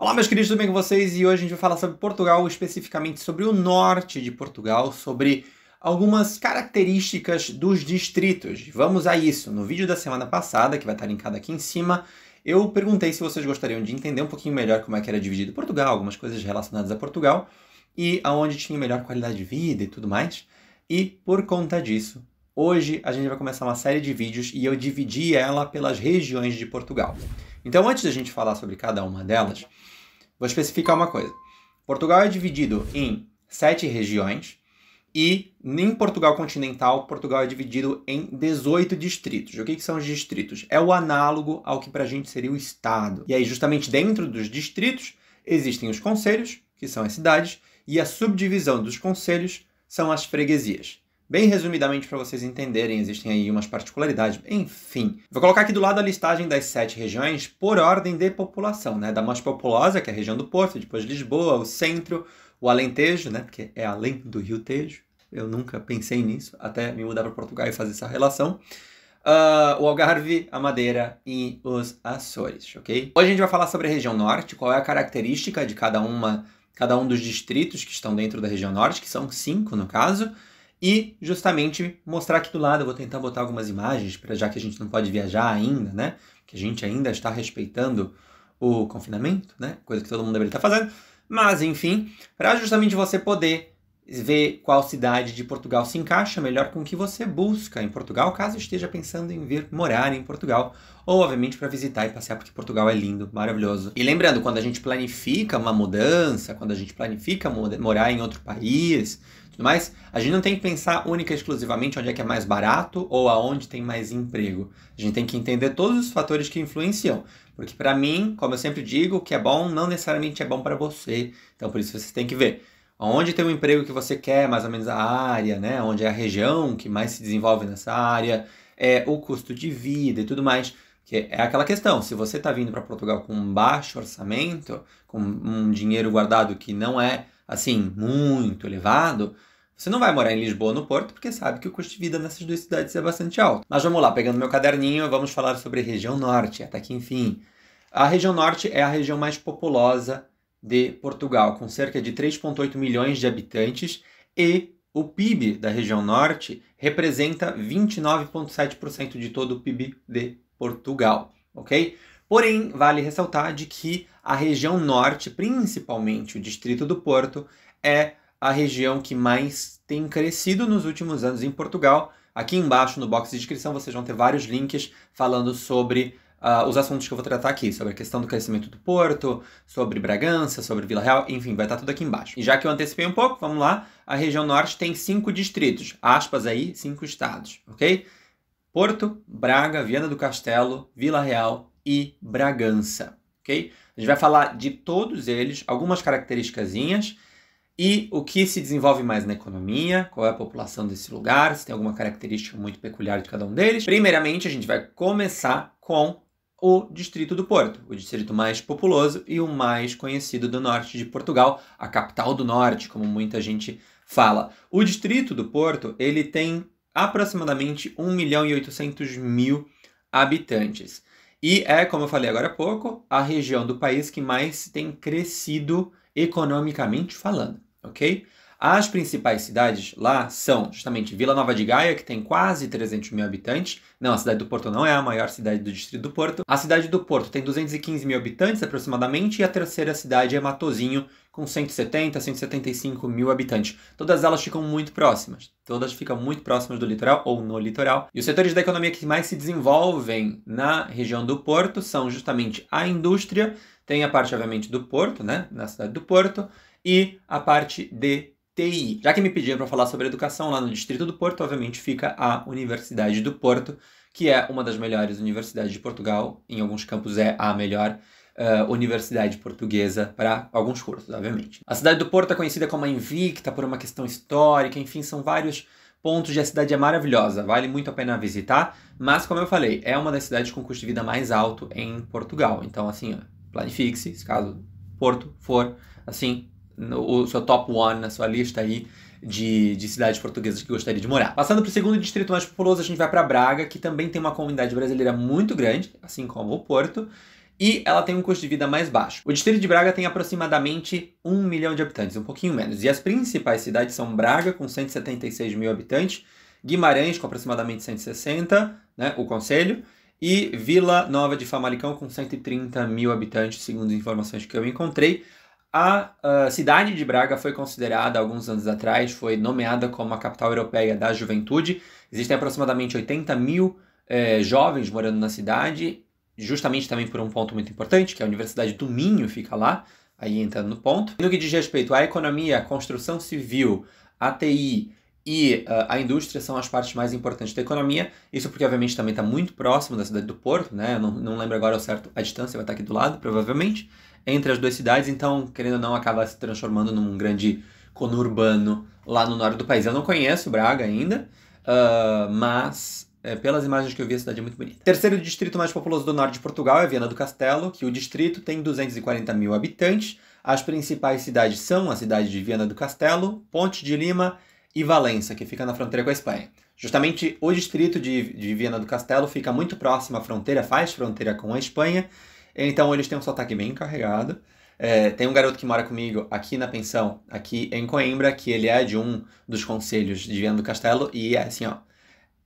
Olá, meus queridos, tudo bem com vocês? E hoje a gente vai falar sobre Portugal, especificamente sobre o norte de Portugal, sobre algumas características dos distritos. Vamos a isso. No vídeo da semana passada, que vai estar linkado aqui em cima, eu perguntei se vocês gostariam de entender um pouquinho melhor como é que era dividido Portugal, algumas coisas relacionadas a Portugal e aonde tinha melhor qualidade de vida e tudo mais. E por conta disso, hoje a gente vai começar uma série de vídeos e eu dividi ela pelas regiões de Portugal. Então, antes da gente falar sobre cada uma delas, vou especificar uma coisa. Portugal é dividido em sete regiões e em Portugal continental, Portugal é dividido em 18 distritos. O que, que são os distritos? É o análogo ao que para a gente seria o estado. E aí, justamente dentro dos distritos, existem os conselhos, que são as cidades, e a subdivisão dos conselhos são as freguesias. Bem resumidamente para vocês entenderem, existem aí umas particularidades, enfim. Vou colocar aqui do lado a listagem das sete regiões por ordem de população, né? Da mais populosa, que é a região do Porto, depois Lisboa, o centro, o Alentejo, né? Porque é além do Rio Tejo. Eu nunca pensei nisso, até me mudar para Portugal e fazer essa relação. Uh, o Algarve, a Madeira e os Açores, ok? Hoje a gente vai falar sobre a região norte, qual é a característica de cada uma, cada um dos distritos que estão dentro da região norte, que são cinco no caso, e justamente mostrar aqui do lado, eu vou tentar botar algumas imagens, para já que a gente não pode viajar ainda, né? Que a gente ainda está respeitando o confinamento, né? Coisa que todo mundo deveria estar fazendo. Mas, enfim, para justamente você poder ver qual cidade de Portugal se encaixa melhor com o que você busca em Portugal, caso esteja pensando em vir morar em Portugal, ou obviamente para visitar e passear, porque Portugal é lindo, maravilhoso. E lembrando, quando a gente planifica uma mudança, quando a gente planifica morar em outro país, tudo mais, a gente não tem que pensar única e exclusivamente onde é que é mais barato ou aonde tem mais emprego. A gente tem que entender todos os fatores que influenciam. Porque para mim, como eu sempre digo, o que é bom não necessariamente é bom para você. Então por isso você tem que ver onde tem o um emprego que você quer, mais ou menos a área, né? Onde é a região que mais se desenvolve nessa área, é o custo de vida e tudo mais. Que é aquela questão, se você está vindo para Portugal com um baixo orçamento, com um dinheiro guardado que não é assim muito elevado, você não vai morar em Lisboa no Porto, porque sabe que o custo de vida nessas duas cidades é bastante alto. Mas vamos lá, pegando meu caderninho, vamos falar sobre a região norte, até que enfim. A região norte é a região mais populosa de Portugal, com cerca de 3,8 milhões de habitantes, e o PIB da região norte representa 29,7% de todo o PIB de Portugal, ok? Porém, vale ressaltar de que a região norte, principalmente o distrito do Porto, é a região que mais tem crescido nos últimos anos em Portugal. Aqui embaixo no box de descrição vocês vão ter vários links falando sobre uh, os assuntos que eu vou tratar aqui, sobre a questão do crescimento do Porto, sobre Bragança, sobre Vila Real, enfim, vai estar tá tudo aqui embaixo. E já que eu antecipei um pouco, vamos lá. A região norte tem cinco distritos, aspas aí, cinco estados, ok? Porto, Braga, Viana do Castelo, Vila Real e Bragança, ok? A gente vai falar de todos eles, algumas características e o que se desenvolve mais na economia, qual é a população desse lugar, se tem alguma característica muito peculiar de cada um deles. Primeiramente, a gente vai começar com o distrito do Porto, o distrito mais populoso e o mais conhecido do norte de Portugal, a capital do norte, como muita gente fala. O distrito do Porto, ele tem aproximadamente 1 milhão e 800 mil habitantes. E é, como eu falei agora há pouco, a região do país que mais tem crescido economicamente falando ok? As principais cidades lá são justamente Vila Nova de Gaia, que tem quase 300 mil habitantes. Não, a cidade do Porto não é a maior cidade do distrito do Porto. A cidade do Porto tem 215 mil habitantes aproximadamente, e a terceira cidade é Matozinho, com 170, 175 mil habitantes. Todas elas ficam muito próximas. Todas ficam muito próximas do litoral ou no litoral. E os setores da economia que mais se desenvolvem na região do Porto são justamente a indústria, tem a parte, obviamente, do Porto, né? Na cidade do Porto e a parte de TI. Já que me pediram para falar sobre educação lá no Distrito do Porto, obviamente fica a Universidade do Porto, que é uma das melhores universidades de Portugal, em alguns campos é a melhor. Uh, universidade portuguesa para alguns cursos, obviamente. A cidade do Porto é conhecida como a Invicta por uma questão histórica, enfim, são vários pontos e a cidade é maravilhosa, vale muito a pena visitar, mas como eu falei, é uma das cidades com custo de vida mais alto em Portugal. Então, assim, planifique-se, caso Porto for assim no, o seu top one na sua lista aí de, de, cidades portuguesas que gostaria de morar. Passando para o segundo distrito mais populoso, a gente vai para Braga, que também tem uma comunidade brasileira muito grande, assim como o Porto, e ela tem um custo de vida mais baixo. O distrito de Braga tem aproximadamente 1 milhão de habitantes, um pouquinho menos, e as principais cidades são Braga, com 176 mil habitantes, Guimarães, com aproximadamente 160, né, o conselho, e Vila Nova de Famalicão, com 130 mil habitantes, segundo as informações que eu encontrei. A, cidade de Braga foi considerada, alguns anos atrás, foi nomeada como a capital europeia da juventude. Existem aproximadamente 80 mil é, jovens morando na cidade, justamente também por um ponto muito importante, que é a Universidade do Minho fica lá, aí entrando no ponto. E no que diz respeito à economia, à construção civil, ATI TI e uh, a indústria são as partes mais importantes da economia. Isso porque, obviamente, também está muito próximo da cidade do Porto, né? Eu não, não lembro agora ao certo a distância, vai estar tá aqui do lado, provavelmente entre as duas cidades, então, querendo ou não, acaba se transformando num grande conurbano lá no norte do país. Eu não conheço Braga ainda, uh, mas é, pelas imagens que eu vi, a cidade é muito bonita. Terceiro distrito mais populoso do norte de Portugal é Viana do Castelo, que o distrito tem 240 mil habitantes. As principais cidades são a cidade de Viana do Castelo, Ponte de Lima e Valença, que fica na fronteira com a Espanha. Justamente o distrito de, de Viana do Castelo fica muito próximo à fronteira, faz fronteira com a Espanha, então eles têm um sotaque bem carregado. É, tem um garoto que mora comigo aqui na pensão, aqui em Coimbra, que ele é de um dos conselhos de Viana do Castelo e é assim, ó,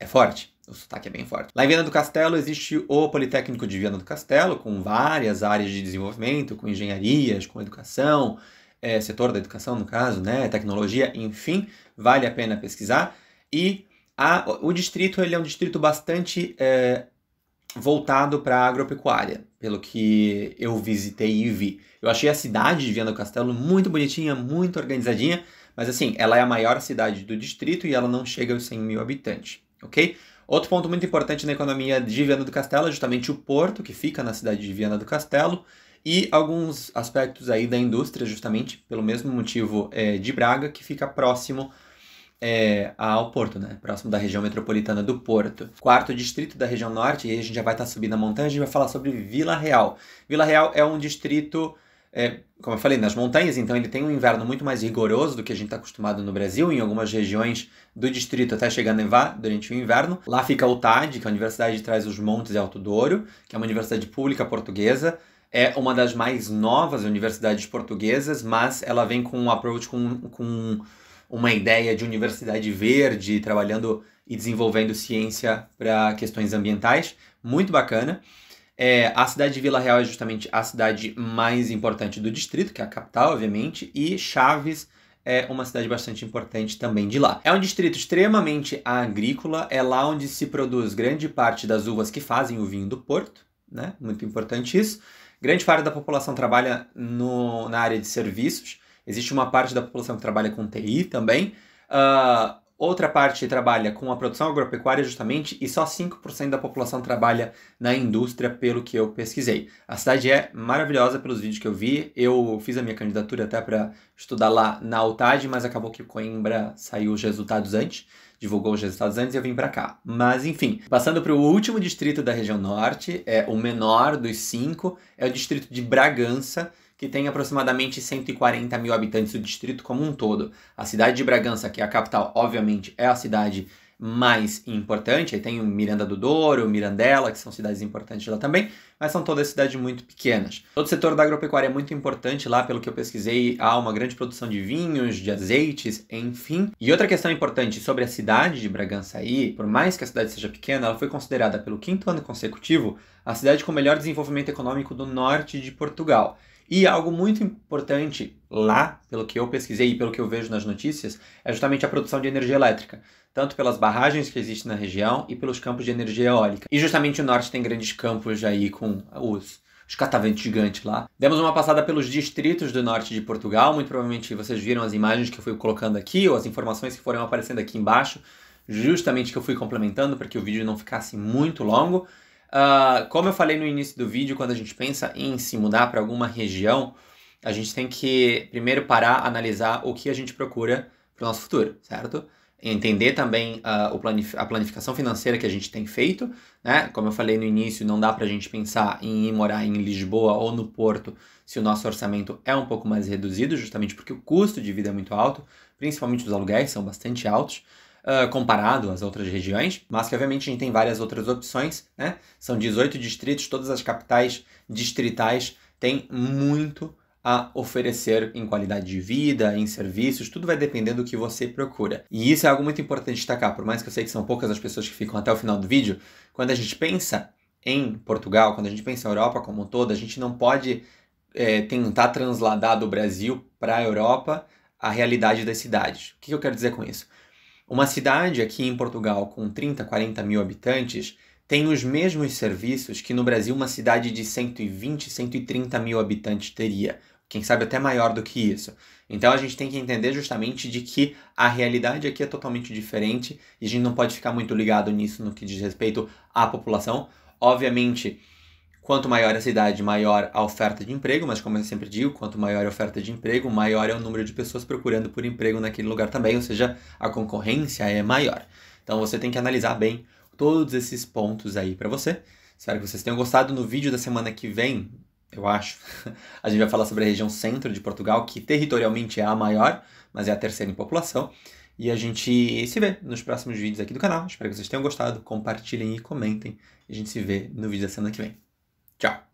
é forte. O sotaque é bem forte. Lá em Viana do Castelo existe o Politécnico de Viana do Castelo, com várias áreas de desenvolvimento, com engenharias, com educação, é, setor da educação, no caso, né, tecnologia, enfim, vale a pena pesquisar. E a, o distrito ele é um distrito bastante é, voltado para a agropecuária pelo que eu visitei e vi. Eu achei a cidade de Viana do Castelo muito bonitinha, muito organizadinha, mas assim, ela é a maior cidade do distrito e ela não chega aos 100 mil habitantes, ok? Outro ponto muito importante na economia de Viana do Castelo é justamente o porto que fica na cidade de Viana do Castelo e alguns aspectos aí da indústria, justamente pelo mesmo motivo é, de Braga, que fica próximo é, ao Porto, né? Próximo da região metropolitana do Porto. Quarto distrito da região norte, e aí a gente já vai estar tá subindo a montanha, a gente vai falar sobre Vila Real. Vila Real é um distrito. É, como eu falei, nas montanhas, então ele tem um inverno muito mais rigoroso do que a gente está acostumado no Brasil. Em algumas regiões do distrito até chegar a nevar durante o inverno. Lá fica o TAD, que é a Universidade de Trás os Montes e Alto Douro, que é uma universidade pública portuguesa é uma das mais novas universidades portuguesas, mas ela vem com um approach com, com uma ideia de universidade verde, trabalhando e desenvolvendo ciência para questões ambientais. Muito bacana. É, a cidade de Vila Real é justamente a cidade mais importante do distrito, que é a capital, obviamente, e Chaves é uma cidade bastante importante também de lá. É um distrito extremamente agrícola, é lá onde se produz grande parte das uvas que fazem o vinho do Porto, né? Muito importante isso. Grande parte da população trabalha no, na área de serviços, Existe uma parte da população que trabalha com TI também. Uh, outra parte trabalha com a produção agropecuária justamente e só 5% da população trabalha na indústria, pelo que eu pesquisei. A cidade é maravilhosa pelos vídeos que eu vi. Eu fiz a minha candidatura até para estudar lá na UTAD, mas acabou que Coimbra saiu os resultados antes divulgou os resultados antes e eu vim para cá. Mas enfim, passando para o último distrito da região norte, é o menor dos cinco, é o distrito de Bragança, que tem aproximadamente 140 mil habitantes do distrito como um todo. A cidade de Bragança, que é a capital, obviamente, é a cidade mais importante. Aí tem o Miranda do Douro, Mirandela, que são cidades importantes lá também, mas são todas cidades muito pequenas. Todo o setor da agropecuária é muito importante lá, pelo que eu pesquisei, há uma grande produção de vinhos, de azeites, enfim. E outra questão importante sobre a cidade de Bragança aí, por mais que a cidade seja pequena, ela foi considerada pelo quinto ano consecutivo a cidade com o melhor desenvolvimento econômico do norte de Portugal. E algo muito importante lá, pelo que eu pesquisei e pelo que eu vejo nas notícias, é justamente a produção de energia elétrica, tanto pelas barragens que existem na região e pelos campos de energia eólica. E justamente o norte tem grandes campos aí com os os cataventos gigantes lá. Demos uma passada pelos distritos do norte de Portugal, muito provavelmente vocês viram as imagens que eu fui colocando aqui ou as informações que foram aparecendo aqui embaixo, justamente que eu fui complementando para que o vídeo não ficasse muito longo. Uh, como eu falei no início do vídeo, quando a gente pensa em se mudar para alguma região, a gente tem que primeiro parar, analisar o que a gente procura para o nosso futuro, certo? Entender também uh, planif a planificação financeira que a gente tem feito, né? Como eu falei no início, não dá para a gente pensar em ir morar em Lisboa ou no Porto se o nosso orçamento é um pouco mais reduzido, justamente porque o custo de vida é muito alto, principalmente os aluguéis são bastante altos uh, comparado às outras regiões, mas que obviamente a gente tem várias outras opções, né? São 18 distritos, todas as capitais distritais têm muito a oferecer em qualidade de vida, em serviços, tudo vai dependendo do que você procura. E isso é algo muito importante destacar, por mais que eu sei que são poucas as pessoas que ficam até o final do vídeo, quando a gente pensa em Portugal, quando a gente pensa em Europa como um todo, a gente não pode é, tentar transladar do Brasil para a Europa a realidade das cidades. O que eu quero dizer com isso? Uma cidade aqui em Portugal com 30, 40 mil habitantes tem os mesmos serviços que no Brasil uma cidade de 120, 130 mil habitantes teria. Quem sabe até maior do que isso. Então a gente tem que entender justamente de que a realidade aqui é totalmente diferente e a gente não pode ficar muito ligado nisso no que diz respeito à população. Obviamente, Quanto maior a cidade, maior a oferta de emprego, mas como eu sempre digo, quanto maior a oferta de emprego, maior é o número de pessoas procurando por emprego naquele lugar também, ou seja, a concorrência é maior. Então você tem que analisar bem todos esses pontos aí para você. Espero que vocês tenham gostado. No vídeo da semana que vem, eu acho, a gente vai falar sobre a região centro de Portugal, que territorialmente é a maior, mas é a terceira em população. E a gente se vê nos próximos vídeos aqui do canal. Espero que vocês tenham gostado. Compartilhem e comentem. E a gente se vê no vídeo da semana que vem. Tchau.